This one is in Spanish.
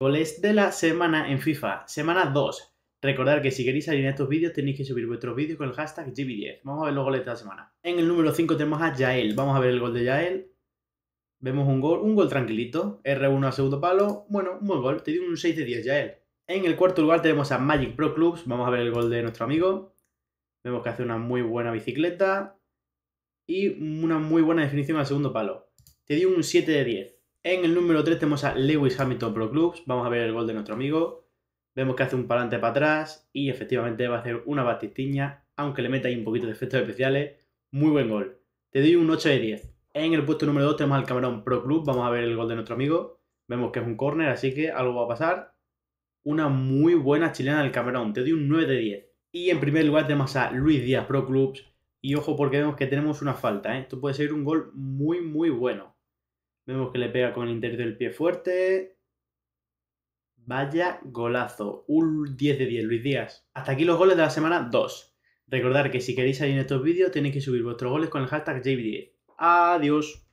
Goles de la semana en FIFA, semana 2. Recordad que si queréis salir en estos vídeos tenéis que subir vuestros vídeos con el hashtag GB10. Vamos a ver los goles de la semana. En el número 5 tenemos a Yael. Vamos a ver el gol de Yael. Vemos un gol, un gol tranquilito. R1 a segundo palo. Bueno, un buen gol. Te dio un 6 de 10 Yael. En el cuarto lugar tenemos a Magic Pro Clubs. Vamos a ver el gol de nuestro amigo. Vemos que hace una muy buena bicicleta y una muy buena definición al segundo palo. Te dio un 7 de 10. En el número 3 tenemos a Lewis Hamilton Pro Clubs. Vamos a ver el gol de nuestro amigo. Vemos que hace un palante para atrás y efectivamente va a hacer una batistiña, aunque le meta ahí un poquito de efectos especiales. Muy buen gol. Te doy un 8 de 10. En el puesto número 2 tenemos al Camerón Pro Club. Vamos a ver el gol de nuestro amigo. Vemos que es un córner, así que algo va a pasar. Una muy buena chilena del Camerón. Te doy un 9 de 10. Y en primer lugar tenemos a Luis Díaz Pro Clubs. Y ojo porque vemos que tenemos una falta. ¿eh? Esto puede ser un gol muy, muy bueno. Vemos que le pega con el interior del pie fuerte. Vaya golazo. Un 10 de 10, Luis Díaz. Hasta aquí los goles de la semana 2. Recordad que si queréis salir en estos vídeos tenéis que subir vuestros goles con el hashtag JB10. Adiós.